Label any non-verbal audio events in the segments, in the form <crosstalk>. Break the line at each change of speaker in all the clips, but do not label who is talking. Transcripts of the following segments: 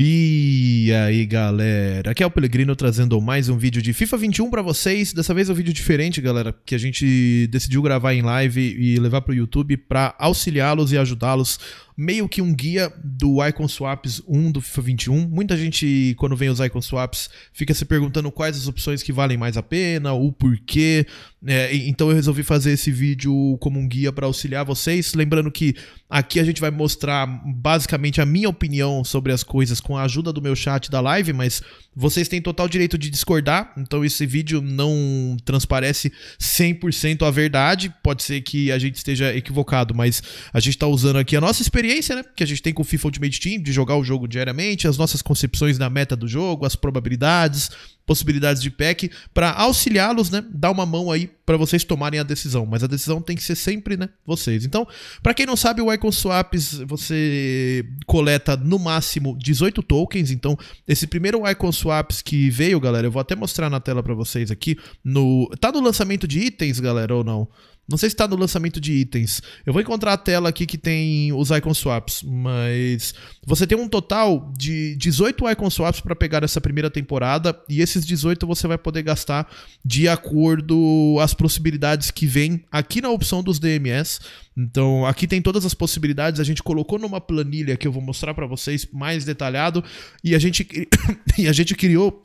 E aí galera, aqui é o Pelegrino trazendo mais um vídeo de FIFA 21 para vocês. Dessa vez é um vídeo diferente, galera, que a gente decidiu gravar em live e levar para o YouTube para auxiliá-los e ajudá-los. Meio que um guia do Icon Swaps 1 do FIFA 21. Muita gente, quando vem os Icon Swaps, fica se perguntando quais as opções que valem mais a pena, o porquê. É, então eu resolvi fazer esse vídeo como um guia para auxiliar vocês. Lembrando que aqui a gente vai mostrar basicamente a minha opinião sobre as coisas com a ajuda do meu chat da live, mas vocês têm total direito de discordar, então esse vídeo não transparece 100% a verdade. Pode ser que a gente esteja equivocado, mas a gente está usando aqui a nossa experiência, né? Que a gente tem com o FIFA Ultimate Team, de jogar o jogo diariamente, as nossas concepções da meta do jogo, as probabilidades, possibilidades de pack, para auxiliá-los, né? Dar uma mão aí para vocês tomarem a decisão, mas a decisão tem que ser sempre, né, vocês. Então, para quem não sabe, o Icon Swaps você coleta no máximo 18 tokens, então esse primeiro Icon Swaps que veio, galera, eu vou até mostrar na tela para vocês aqui no tá no lançamento de itens, galera, ou não? Não sei se está no lançamento de itens. Eu vou encontrar a tela aqui que tem os icon swaps, mas você tem um total de 18 icon swaps para pegar essa primeira temporada e esses 18 você vai poder gastar de acordo as possibilidades que vem aqui na opção dos DMS. Então, aqui tem todas as possibilidades, a gente colocou numa planilha que eu vou mostrar para vocês mais detalhado e a gente <coughs> e a gente criou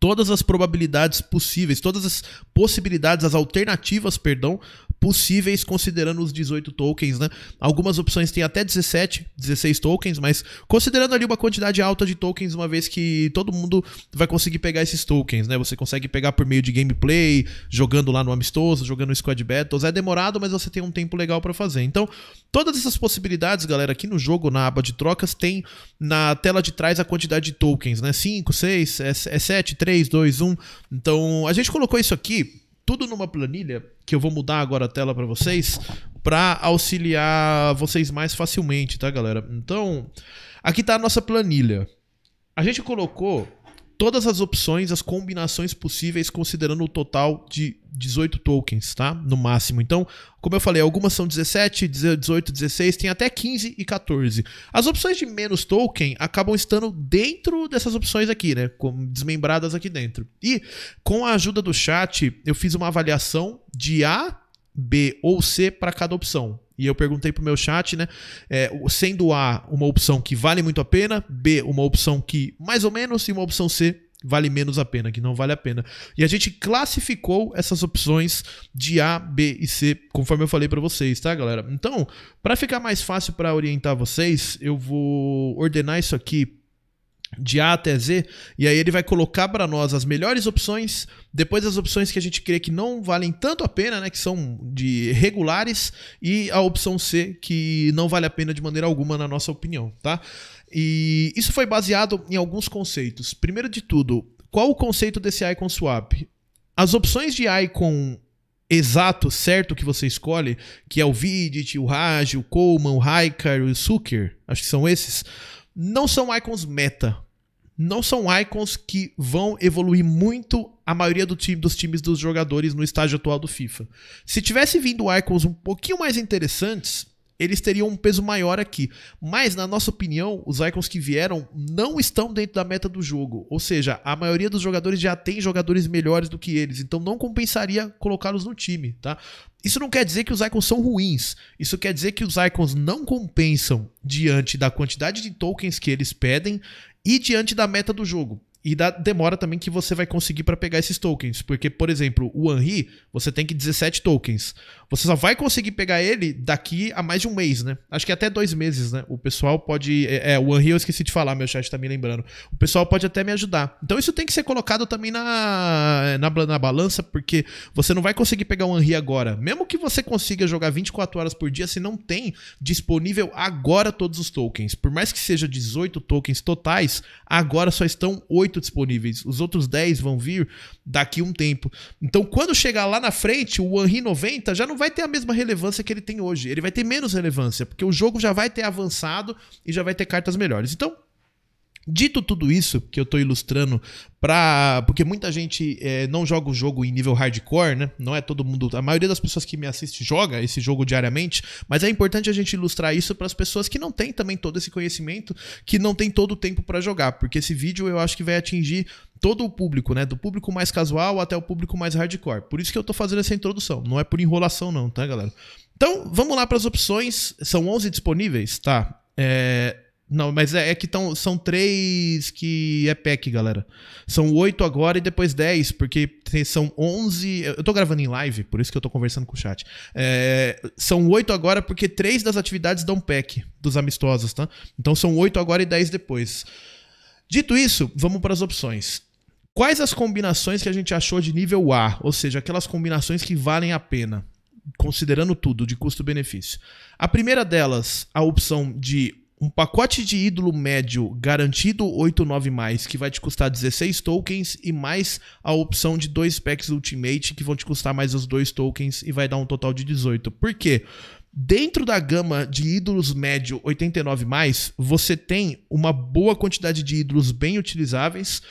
todas as probabilidades possíveis, todas as possibilidades, as alternativas, perdão, possíveis considerando os 18 tokens, né? Algumas opções têm até 17, 16 tokens, mas considerando ali uma quantidade alta de tokens, uma vez que todo mundo vai conseguir pegar esses tokens, né? Você consegue pegar por meio de gameplay, jogando lá no amistoso, jogando no squad battles. É demorado, mas você tem um tempo legal para fazer. Então, todas essas possibilidades, galera, aqui no jogo, na aba de trocas, tem na tela de trás a quantidade de tokens, né? 5, 6, é 7, 3, 2, 1. Então, a gente colocou isso aqui tudo numa planilha que eu vou mudar agora a tela para vocês para auxiliar vocês mais facilmente, tá, galera? Então, aqui tá a nossa planilha. A gente colocou todas as opções, as combinações possíveis, considerando o total de 18 tokens, tá? No máximo. Então, como eu falei, algumas são 17, 18, 16, tem até 15 e 14. As opções de menos token acabam estando dentro dessas opções aqui, né? Desmembradas aqui dentro. E com a ajuda do chat, eu fiz uma avaliação de A, B ou C para cada opção. E eu perguntei pro meu chat, né? É, sendo A uma opção que vale muito a pena, B uma opção que mais ou menos, e uma opção C vale menos a pena, que não vale a pena. E a gente classificou essas opções de A, B e C, conforme eu falei para vocês, tá, galera? Então, para ficar mais fácil para orientar vocês, eu vou ordenar isso aqui de A até Z, e aí ele vai colocar para nós as melhores opções, depois as opções que a gente crê que não valem tanto a pena, né, que são de regulares, e a opção C que não vale a pena de maneira alguma na nossa opinião, tá? E isso foi baseado em alguns conceitos. Primeiro de tudo, qual o conceito desse icon swap? As opções de icon exato, certo que você escolhe, que é o Vidit, o Raj, o Coleman, o Haikar, o Sucker acho que são esses não são icons meta. Não são icons que vão evoluir muito a maioria do time, dos times dos jogadores no estágio atual do FIFA. Se tivesse vindo icons um pouquinho mais interessantes, eles teriam um peso maior aqui. Mas, na nossa opinião, os icons que vieram não estão dentro da meta do jogo. Ou seja, a maioria dos jogadores já tem jogadores melhores do que eles. Então não compensaria colocá-los no time, tá? Isso não quer dizer que os icons são ruins. Isso quer dizer que os icons não compensam diante da quantidade de tokens que eles pedem e diante da meta do jogo e da demora também que você vai conseguir para pegar esses tokens. Porque, por exemplo, o Henry, você tem que 17 tokens. Você só vai conseguir pegar ele daqui a mais de um mês, né? Acho que até dois meses, né? O pessoal pode. É, é o Henry eu esqueci de falar, meu chat tá me lembrando. O pessoal pode até me ajudar. Então isso tem que ser colocado também na, na, na balança, porque você não vai conseguir pegar o Henry agora. Mesmo que você consiga jogar 24 horas por dia, se não tem disponível agora todos os tokens. Por mais que seja 18 tokens totais, agora só estão 8 oito disponíveis. Os outros dez vão vir daqui um tempo. Então, quando chegar lá na frente, o Henry 90 já não vai ter a mesma relevância que ele tem hoje. Ele vai ter menos relevância, porque o jogo já vai ter avançado e já vai ter cartas melhores. Então, Dito tudo isso que eu estou ilustrando para, Porque muita gente é, não joga o jogo em nível hardcore, né? Não é todo mundo. A maioria das pessoas que me assiste joga esse jogo diariamente, mas é importante a gente ilustrar isso para as pessoas que não têm também todo esse conhecimento, que não tem todo o tempo para jogar, porque esse vídeo eu acho que vai atingir todo o público, né? Do público mais casual até o público mais hardcore. Por isso que eu estou fazendo essa introdução, não é por enrolação não, tá, galera? Então, vamos lá para as opções. São 11 disponíveis, tá? É, não, mas é, é que tão, são três que é pack, galera. São oito agora e depois dez, porque são onze. Eu tô gravando em live, por isso que eu tô conversando com o chat. É, são oito agora porque três das atividades dão pack dos amistosos, tá? Então são oito agora e dez depois. Dito isso, vamos para as opções. Quais as combinações que a gente achou de nível A, ou seja, aquelas combinações que valem a pena? considerando tudo de custo-benefício. A primeira delas, a opção de um pacote de ídolo médio garantido 89 mais que vai te custar 16 tokens e mais a opção de dois packs Ultimate que vão te custar mais os dois tokens e vai dar um total de 18. Por quê? Dentro da gama de ídolos médio 89 mais, você tem uma boa quantidade de ídolos bem utilizáveis,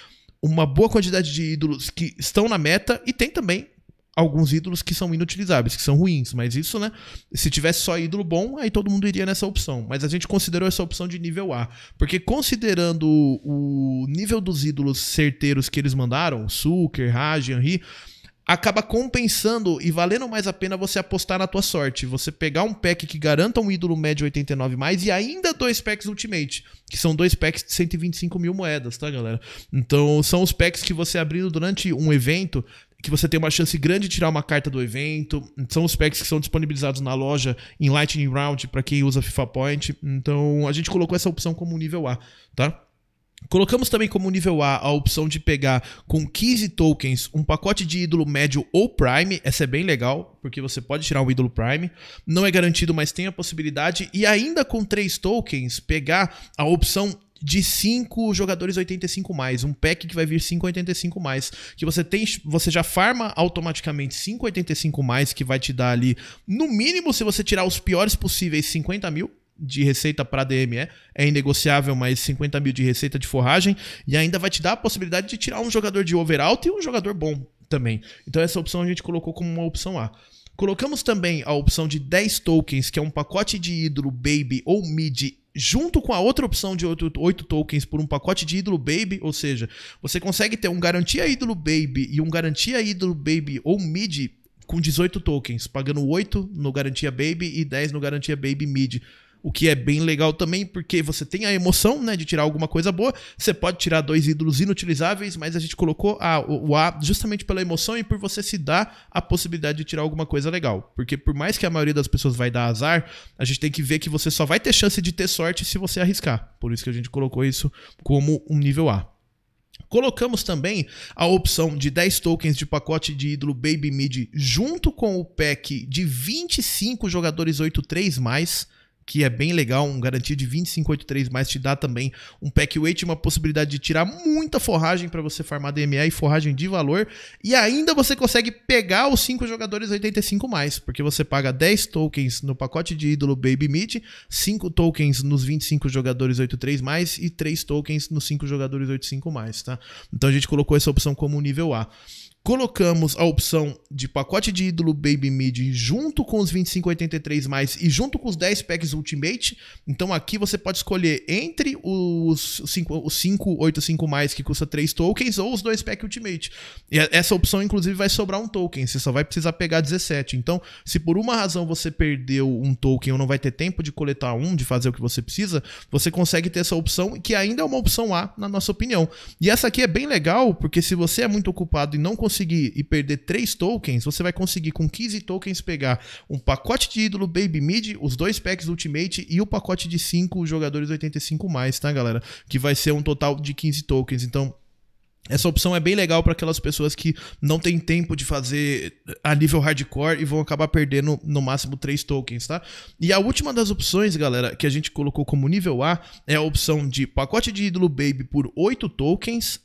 uma boa quantidade de ídolos que estão na meta e tem também alguns ídolos que são inutilizáveis, que são ruins, mas isso, né? Se tivesse só ídolo bom, aí todo mundo iria nessa opção. Mas a gente considerou essa opção de nível A, porque considerando o nível dos ídolos certeiros que eles mandaram, Suker, Raj, Henry, acaba compensando e valendo mais a pena você apostar na tua sorte, você pegar um pack que garanta um ídolo médio 89 mais e ainda dois packs Ultimate, que são dois packs de 125 mil moedas, tá, galera? Então são os packs que você abrindo durante um evento que você tem uma chance grande de tirar uma carta do evento. São os packs que são disponibilizados na loja em Lightning Round para quem usa FIFA Point. Então a gente colocou essa opção como nível A, tá? Colocamos também como nível A a opção de pegar com 15 tokens um pacote de ídolo médio ou prime. Essa é bem legal, porque você pode tirar um ídolo prime. Não é garantido, mas tem a possibilidade. E ainda com 3 tokens, pegar a opção de 5 jogadores 85 mais, um pack que vai vir 585 mais, que você tem, você já farma automaticamente 585 mais que vai te dar ali, no mínimo se você tirar os piores possíveis 50 mil de receita para DME, é inegociável, mas 50 mil de receita de forragem e ainda vai te dar a possibilidade de tirar um jogador de overalto e um jogador bom também. Então essa opção a gente colocou como uma opção A. Colocamos também a opção de 10 tokens, que é um pacote de ídolo, baby ou mid junto com a outra opção de 8, 8 tokens por um pacote de ídolo baby, ou seja, você consegue ter um garantia ídolo baby e um garantia ídolo baby ou mid com 18 tokens, pagando 8 no garantia baby e 10 no garantia baby mid o que é bem legal também, porque você tem a emoção, né, de tirar alguma coisa boa. Você pode tirar dois ídolos inutilizáveis, mas a gente colocou a, o A justamente pela emoção e por você se dar a possibilidade de tirar alguma coisa legal. Porque por mais que a maioria das pessoas vai dar azar, a gente tem que ver que você só vai ter chance de ter sorte se você arriscar. Por isso que a gente colocou isso como um nível A. Colocamos também a opção de 10 tokens de pacote de ídolo Baby Mid junto com o pack de 25 jogadores 8-3 mais que é bem legal, um garantia de 2583 mais te dá também um pack weight, uma possibilidade de tirar muita forragem para você farmar DMA e forragem de valor, e ainda você consegue pegar os 5 jogadores 85 mais, porque você paga 10 tokens no pacote de ídolo Baby Meat, 5 tokens nos 25 jogadores 83 mais e 3 tokens nos 5 jogadores 85 mais, tá? Então a gente colocou essa opção como nível A colocamos a opção de pacote de ídolo Baby Mid junto com os 2583 mais e junto com os 10 packs Ultimate. Então aqui você pode escolher entre os 585 mais que custa 3 tokens ou os 2 packs Ultimate. E essa opção inclusive vai sobrar um token, você só vai precisar pegar 17. Então, se por uma razão você perdeu um token ou não vai ter tempo de coletar um, de fazer o que você precisa, você consegue ter essa opção que ainda é uma opção A na nossa opinião. E essa aqui é bem legal porque se você é muito ocupado e não conseguir e perder 3 tokens, você vai conseguir com 15 tokens pegar um pacote de ídolo Baby Mid, os dois packs Ultimate e o pacote de 5 jogadores 85 mais, tá, galera? Que vai ser um total de 15 tokens. Então, essa opção é bem legal para aquelas pessoas que não tem tempo de fazer a nível hardcore e vão acabar perdendo no máximo três tokens, tá? E a última das opções, galera, que a gente colocou como nível A é a opção de pacote de ídolo baby por 8 tokens,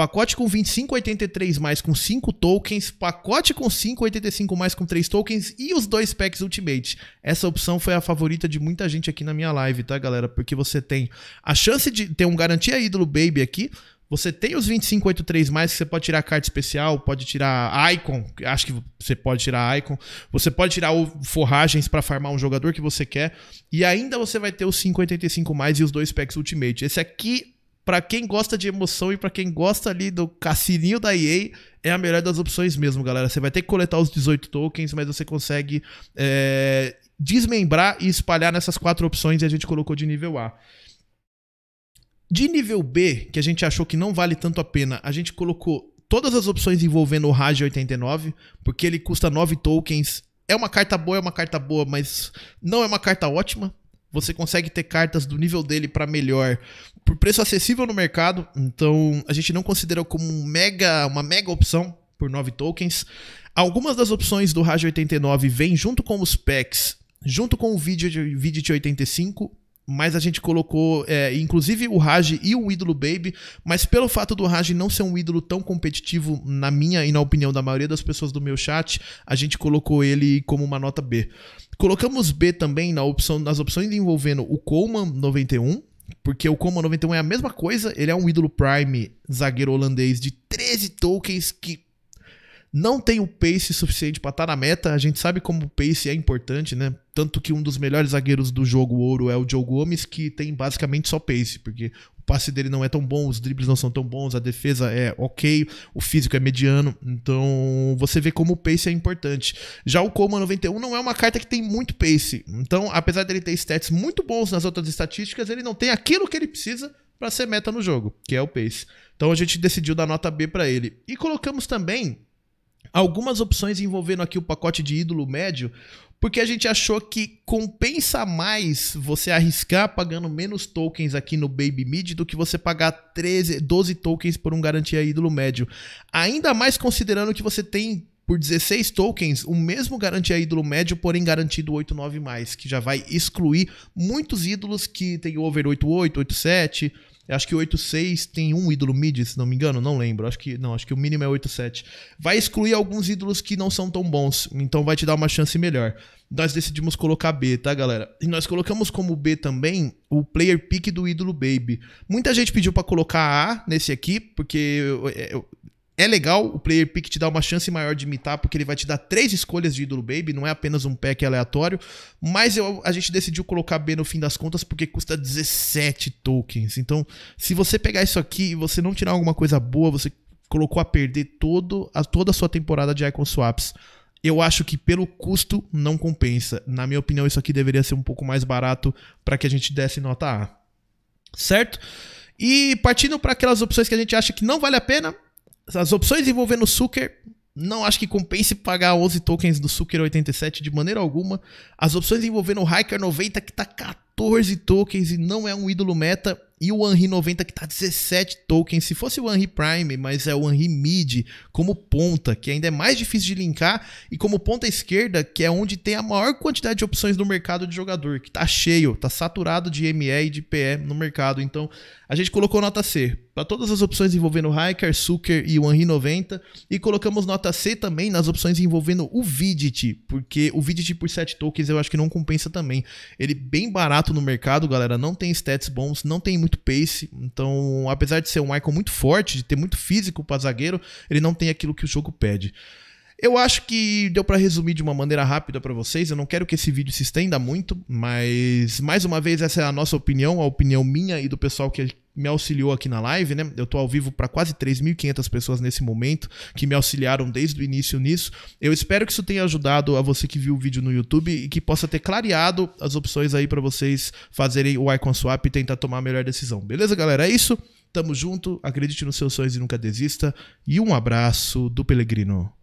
Pacote com 2583 mais com 5 tokens, pacote com 585 mais com 3 tokens e os dois packs Ultimate. Essa opção foi a favorita de muita gente aqui na minha live, tá, galera? Porque você tem a chance de ter um garantia ídolo baby aqui, você tem os 2583 mais que você pode tirar carta especial, pode tirar icon, acho que você pode tirar icon, você pode tirar o forragens para farmar um jogador que você quer e ainda você vai ter os 585 mais e os dois packs ultimate. Esse aqui para quem gosta de emoção e para quem gosta ali do cassininho da EA, é a melhor das opções mesmo, galera. Você vai ter que coletar os 18 tokens, mas você consegue é, desmembrar e espalhar nessas quatro opções e a gente colocou de nível A. De nível B, que a gente achou que não vale tanto a pena, a gente colocou todas as opções envolvendo o Rage 89, porque ele custa 9 tokens. É uma carta boa, é uma carta boa, mas não é uma carta ótima você consegue ter cartas do nível dele para melhor por preço acessível no mercado. Então, a gente não considera como um mega, uma mega opção por 9 tokens. Algumas das opções do Rage 89 vêm junto com os packs junto com o Vidit 85 mas a gente colocou, é, inclusive o Raj e o ídolo Baby, mas pelo fato do Raj não ser um ídolo tão competitivo, na minha e na opinião da maioria das pessoas do meu chat, a gente colocou ele como uma nota B. Colocamos B também na opção, nas opções envolvendo o Coleman 91, porque o Coleman 91 é a mesma coisa, ele é um ídolo Prime, zagueiro holandês de 13 tokens que não tem o pace suficiente para estar tá na meta. A gente sabe como o pace é importante, né? Tanto que um dos melhores zagueiros do jogo ouro é o Joe Gomes, que tem basicamente só pace, porque o passe dele não é tão bom, os dribles não são tão bons, a defesa é ok, o físico é mediano. Então você vê como o pace é importante. Já o Coma 91 não é uma carta que tem muito pace. Então, apesar dele ter stats muito bons nas outras estatísticas, ele não tem aquilo que ele precisa para ser meta no jogo, que é o pace. Então a gente decidiu dar nota B para ele. E colocamos também algumas opções envolvendo aqui o pacote de ídolo médio, porque a gente achou que compensa mais você arriscar pagando menos tokens aqui no Baby Mid do que você pagar 13, 12 tokens por um garantia ídolo médio. Ainda mais considerando que você tem por 16 tokens, o mesmo garantia ídolo médio, porém garantido 8,9 mais, que já vai excluir muitos ídolos que tem over 8,8, 8,7. Acho que 8,6 tem um ídolo mid, se não me engano, não lembro. Acho que não, acho que o mínimo é 8,7. Vai excluir alguns ídolos que não são tão bons, então vai te dar uma chance melhor. Nós decidimos colocar B, tá, galera? E nós colocamos como B também o player pick do ídolo Baby. Muita gente pediu para colocar A nesse aqui, porque eu, eu, é legal, o player pick te dá uma chance maior de imitar, porque ele vai te dar três escolhas de ídolo baby, não é apenas um pack aleatório. Mas eu, a gente decidiu colocar B no fim das contas, porque custa 17 tokens. Então, se você pegar isso aqui e você não tirar alguma coisa boa, você colocou a perder todo, a, toda a sua temporada de Icon Swaps. Eu acho que pelo custo não compensa. Na minha opinião, isso aqui deveria ser um pouco mais barato para que a gente desse nota A. Certo? E partindo para aquelas opções que a gente acha que não vale a pena, as opções envolvendo o Sucker, não acho que compense pagar 11 tokens do Sucker 87 de maneira alguma. As opções envolvendo o Hiker 90, que tá 14 tokens e não é um ídolo meta. E o Anri 90, que tá 17 tokens. Se fosse o Anri Prime, mas é o Anri Mid como ponta, que ainda é mais difícil de linkar. E como ponta esquerda, que é onde tem a maior quantidade de opções no mercado de jogador, que tá cheio, tá saturado de ME e de PE no mercado. Então a gente colocou nota C para todas as opções envolvendo Hiker, Sucker e o 90. E colocamos nota C também nas opções envolvendo o Vidit, porque o Vidit por 7 tokens eu acho que não compensa também. Ele é bem barato no mercado, galera, não tem stats bons, não tem muito pace. Então, apesar de ser um icon muito forte, de ter muito físico para zagueiro, ele não tem aquilo que o jogo pede. Eu acho que deu para resumir de uma maneira rápida para vocês. Eu não quero que esse vídeo se estenda muito, mas mais uma vez essa é a nossa opinião, a opinião minha e do pessoal que me auxiliou aqui na live, né? Eu tô ao vivo para quase 3.500 pessoas nesse momento que me auxiliaram desde o início nisso. Eu espero que isso tenha ajudado a você que viu o vídeo no YouTube e que possa ter clareado as opções aí para vocês fazerem o icon swap e tentar tomar a melhor decisão. Beleza, galera? É isso. Tamo junto. Acredite nos seus sonhos e nunca desista. E um abraço do Pelegrino.